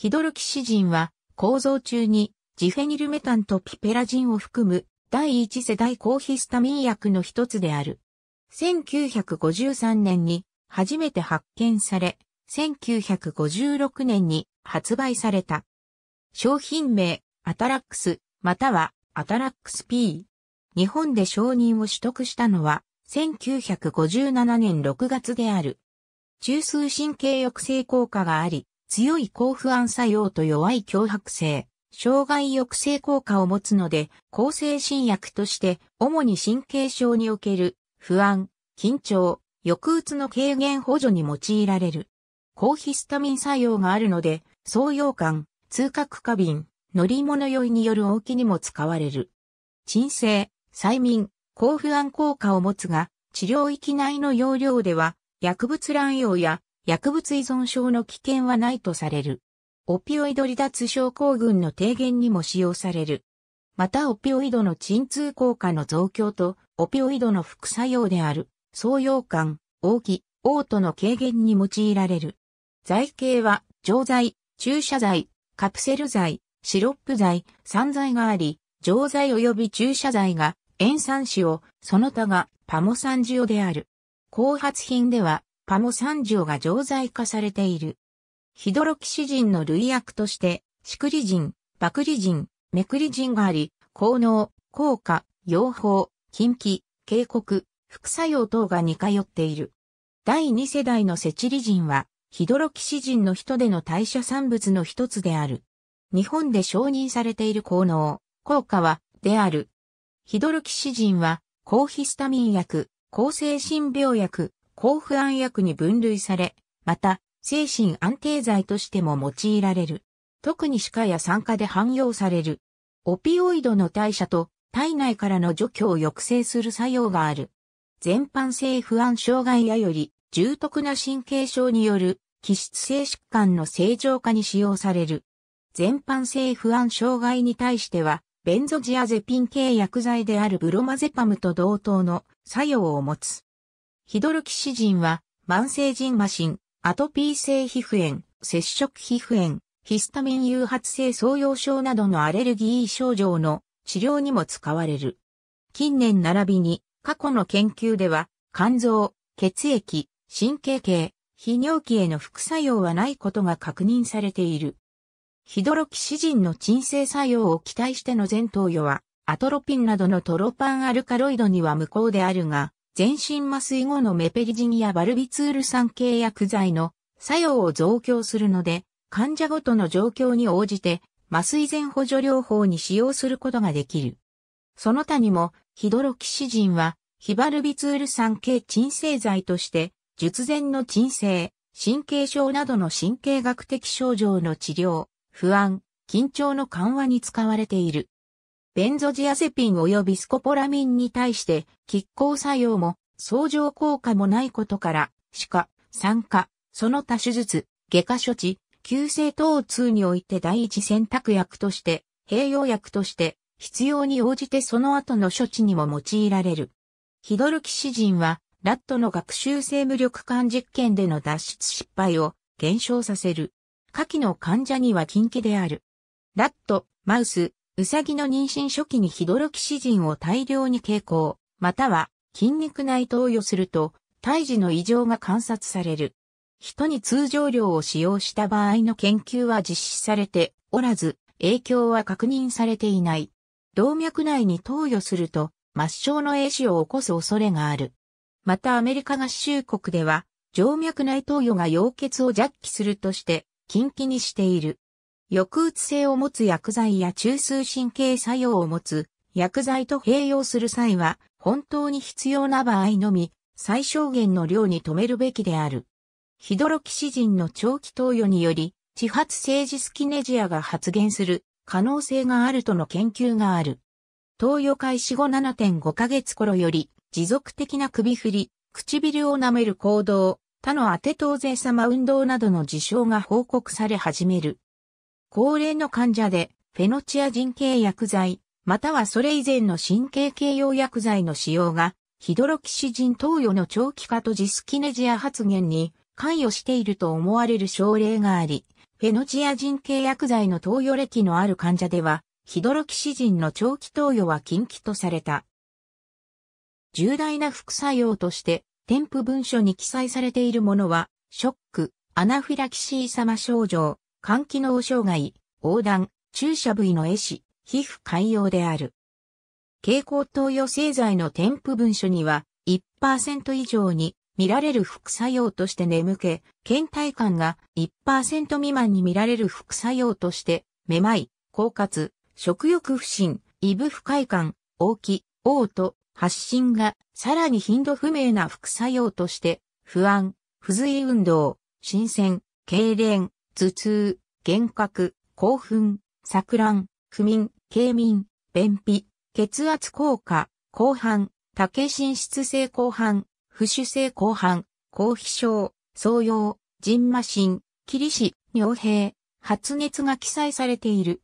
ヒドロキシジンは構造中にジフェニルメタンとピペラジンを含む第一世代抗ヒスタミン薬の一つである。1953年に初めて発見され、1956年に発売された。商品名、アタラックス、またはアタラックス P。日本で承認を取得したのは1957年6月である。中枢神経抑制効果があり、強い抗不安作用と弱い強迫性、障害抑制効果を持つので、抗精神薬として主に神経症における不安、緊張、抑うつの軽減補助に用いられる。抗ヒスタミン作用があるので、創用感、痛覚過敏、乗り物酔いによる大きにも使われる。鎮静、催眠、抗不安効果を持つが、治療域内の容量では、薬物乱用や薬物依存症の危険はないとされる。オピオイド離脱症候群の低減にも使用される。またオピオイドの鎮痛効果の増強と、オピオイドの副作用である、創用感、大き、嘔吐の軽減に用いられる。剤形は、錠剤、注射剤、カプセル剤、シロップ剤、散剤があり、錠剤及び注射剤が塩酸塩、その他がパモ酸塩である。後発品では、パモ三条が常在化されている。ヒドロキシジンの類役として、シクリジン、バクリジン、メクリジンがあり、効能、効果、用法、禁忌、警告、副作用等が似通っている。第二世代のセチリジンは、ヒドロキシジンの人での代謝産物の一つである。日本で承認されている効能、効果は、である。ヒドロキシジンは、抗ヒスタミン薬、抗精神病薬、抗不安薬に分類され、また、精神安定剤としても用いられる。特に歯科や酸化で汎用される。オピオイドの代謝と体内からの除去を抑制する作用がある。全般性不安障害やより重篤な神経症による気質性疾患の正常化に使用される。全般性不安障害に対しては、ベンゾジアゼピン系薬剤であるブロマゼパムと同等の作用を持つ。ヒドロキシジンは、慢性ジンマシン、アトピー性皮膚炎、接触皮膚炎、ヒスタミン誘発性創用症などのアレルギー症状の治療にも使われる。近年並びに、過去の研究では、肝臓、血液、神経系、泌尿器への副作用はないことが確認されている。ヒドロキシジンの鎮静作用を期待しての全投与は、アトロピンなどのトロパンアルカロイドには無効であるが、全身麻酔後のメペリジンやバルビツール酸系薬剤の作用を増強するので、患者ごとの状況に応じて麻酔前補助療法に使用することができる。その他にも、ヒドロキシジンは、ヒバルビツール酸系鎮静剤として、術前の鎮静、神経症などの神経学的症状の治療、不安、緊張の緩和に使われている。ベンゾジアセピン及びスコポラミンに対して、拮抗作用も、相乗効果もないことから、歯科、酸化、その他手術、外科処置、急性疼痛において第一選択薬として、併用薬として、必要に応じてその後の処置にも用いられる。ヒドルキシジンは、ラットの学習性無力感実験での脱出失敗を減少させる。下記の患者には禁忌である。ラット、マウス、ウサギの妊娠初期にヒドロキシジンを大量に傾向、または筋肉内投与すると、胎児の異常が観察される。人に通常量を使用した場合の研究は実施されておらず、影響は確認されていない。動脈内に投与すると、末梢の栄死を起こす恐れがある。またアメリカ合衆国では、静脈内投与が溶血を弱気するとして、禁忌にしている。抑うつ性を持つ薬剤や中枢神経作用を持つ薬剤と併用する際は、本当に必要な場合のみ、最小限の量に止めるべきである。ヒドロキシジンの長期投与により、地発性ジスキネジアが発現する可能性があるとの研究がある。投与開始後7.5ヶ月頃より、持続的な首振り、唇を舐める行動、他の当て当然様運動などの事象が報告され始める。高齢の患者で、フェノチア人系薬剤、またはそれ以前の神経系用薬剤の使用が、ヒドロキシジン投与の長期化とジスキネジア発現に関与していると思われる症例があり、フェノチア人系薬剤の投与歴のある患者では、ヒドロキシジンの長期投与は禁忌とされた。重大な副作用として、添付文書に記載されているものは、ショック、アナフィラキシー様症状、肝機能障害、横断、注射部位の壊死、皮膚潰瘍である。蛍光投与製剤の添付文書には、1%以上に見られる副作用として眠気、倦怠感が1%未満に見られる副作用として、めまい、狡猾、食欲不振、胃部不快感、大き、嘔吐、発疹が、さらに頻度不明な副作用として、不安、不随運動、新鮮、痙攣、頭痛、幻覚、興奮、錯乱、不眠、軽眠、便秘、血圧効果、後半、竹心室性後半、不腫性後半、後皮症、創用、人麻疹、霧死、尿閉、発熱が記載されている。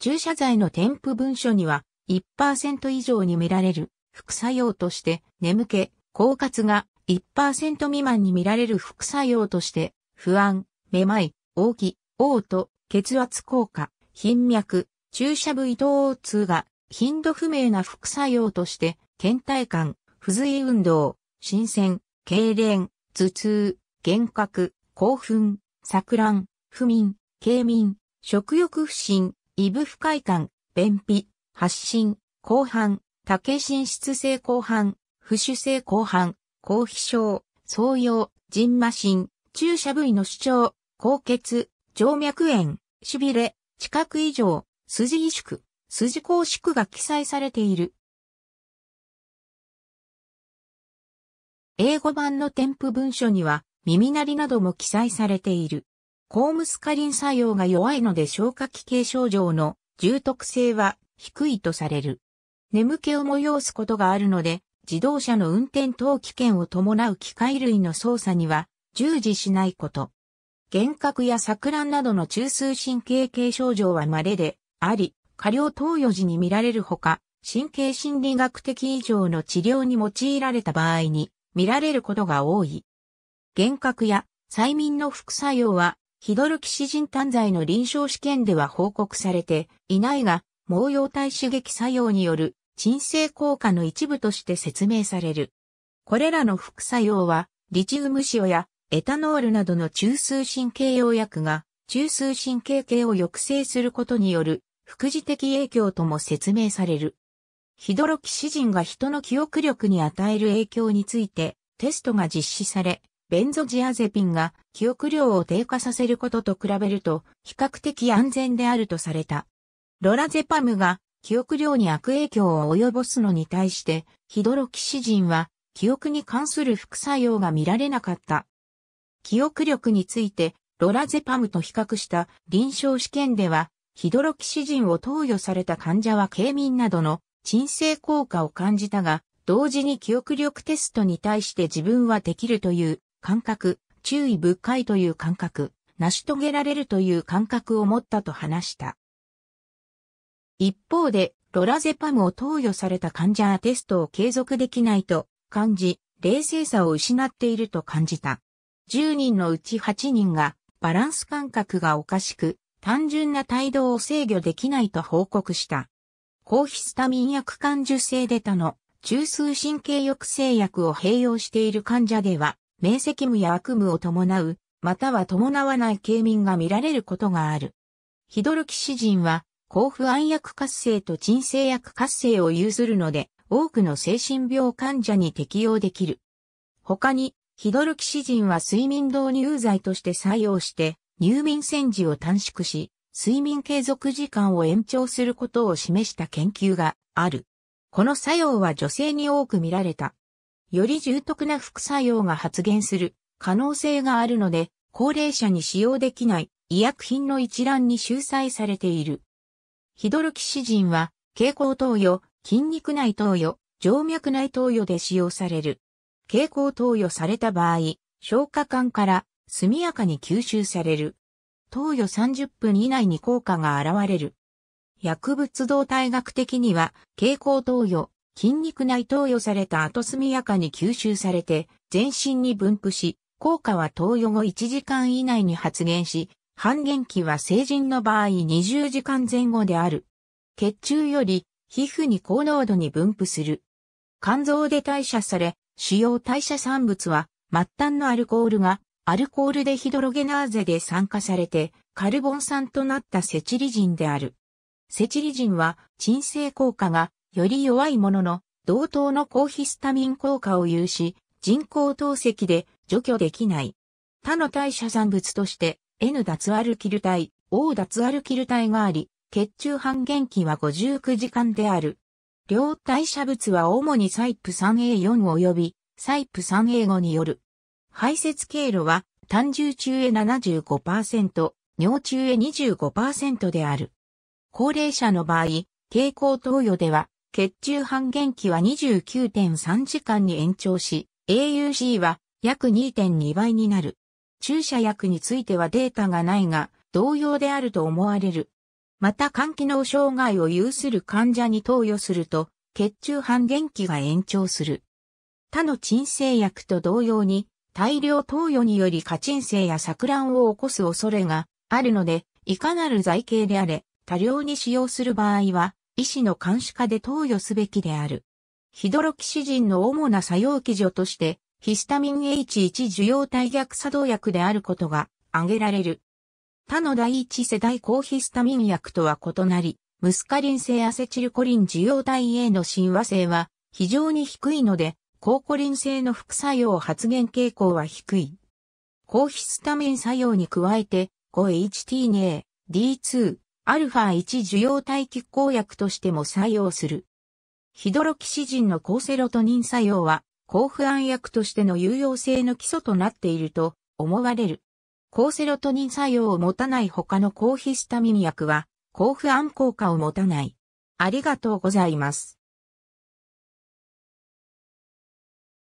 注射剤の添付文書には1%以上に見られる副作用として眠気、狡猾が1%未満に見られる副作用として不安、めまい、大き、嘔吐、血圧効果、頻脈、注射部位等痛が頻度不明な副作用として、倦怠感、不随運動、新鮮、痙攣、頭痛、幻覚、興奮、錯乱、不眠、軽眠、食欲不振、異部不快感、便秘、発疹、後半、竹心室性後半、不腫性後半、後皮症、創用、人麻疹、注射部位の主張、高血、静脈炎、痺れ、知覚異常、筋萎縮、筋拘縮が記載されている。英語版の添付文書には耳鳴りなども記載されている。コームスカリン作用が弱いので消化器系症状の重篤性は低いとされる。眠気を催すことがあるので、自動車の運転等危険を伴う機械類の操作には従事しないこと。幻覚や錯乱などの中枢神経系症状は稀であり、過量投与時に見られるほか、神経心理学的以上の治療に用いられた場合に見られることが多い。幻覚や催眠の副作用は、ヒドルキシジン炭剤の臨床試験では報告されていないが、毛様体刺激作用による鎮静効果の一部として説明される。これらの副作用は、リチウム塩やエタノールなどの中枢神経用薬が中枢神経系を抑制することによる副次的影響とも説明される。ヒドロキシジンが人の記憶力に与える影響についてテストが実施され、ベンゾジアゼピンが記憶量を低下させることと比べると比較的安全であるとされた。ロラゼパムが記憶量に悪影響を及ぼすのに対してヒドロキシジンは記憶に関する副作用が見られなかった。記憶力についてロラゼパムと比較した臨床試験では、ヒドロキシジンを投与された患者は軽眠などの鎮静効果を感じたが、同時に記憶力テストに対して自分はできるという感覚、注意深いという感覚、成し遂げられるという感覚を持ったと話した。一方で、ロラゼパムを投与された患者はテストを継続できないと感じ、冷静さを失っていると感じた。10人のうち8人がバランス感覚がおかしく、単純な態度を制御できないと報告した。抗ヒスタミン薬感受性デタの中枢神経抑制薬を併用している患者では、明晰夢や悪夢を伴う、または伴わない軽眠が見られることがある。ヒドロキシジンは、抗不安薬活性と鎮静薬活性を有するので、多くの精神病患者に適用できる。他に、ヒドルキシジンは睡眠導入剤として採用して、入眠戦時を短縮し、睡眠継続時間を延長することを示した研究がある。この作用は女性に多く見られた。より重篤な副作用が発現する可能性があるので、高齢者に使用できない医薬品の一覧に収載されている。ヒドルキシジンは、蛍光投与、筋肉内投与、静脈内投与で使用される。蛍光投与された場合、消化管から速やかに吸収される。投与30分以内に効果が現れる。薬物動体学的には、蛍光投与、筋肉内投与された後速やかに吸収されて、全身に分布し、効果は投与後1時間以内に発現し、半減期は成人の場合20時間前後である。血中より皮膚に高濃度に分布する。肝臓で代謝され、主要代謝産物は、末端のアルコールが、アルコールデヒドロゲナーゼで酸化されて、カルボン酸となったセチリジンである。セチリジンは、鎮静効果が、より弱いものの、同等の高ヒスタミン効果を有し、人工透析で除去できない。他の代謝産物として、N 脱アルキル体、O 脱アルキル体があり、血中半減期は59時間である。両代謝物は主にサイプ 3A4 及びサイプ 3A5 による。排泄経路は単重中へ75%、尿中へ25%である。高齢者の場合、蛍光投与では、血中半減期は29.3時間に延長し、AUC は約2.2倍になる。注射薬についてはデータがないが、同様であると思われる。また肝機能障害を有する患者に投与すると、血中半減期が延長する。他の鎮静薬と同様に、大量投与により過鎮静や錯乱を起こす恐れがあるので、いかなる罪形であれ、多量に使用する場合は、医師の監視下で投与すべきである。ヒドロキシジンの主な作用基準として、ヒスタミン H1 受容体逆作動薬であることが挙げられる。他の第一世代抗ヒスタミン薬とは異なり、ムスカリン製アセチルコリン受容体 A の親和性は非常に低いので、抗コリン性の副作用発現傾向は低い。抗ヒスタミン作用に加えて、5 h t n a D2、α1 受容体拮抗薬としても作用する。ヒドロキシジンの抗セロトニン作用は、抗不安薬としての有用性の基礎となっていると思われる。抗セロトニン作用を持たない他の抗ヒスタミン薬は、抗不安効果を持たない。ありがとうございます。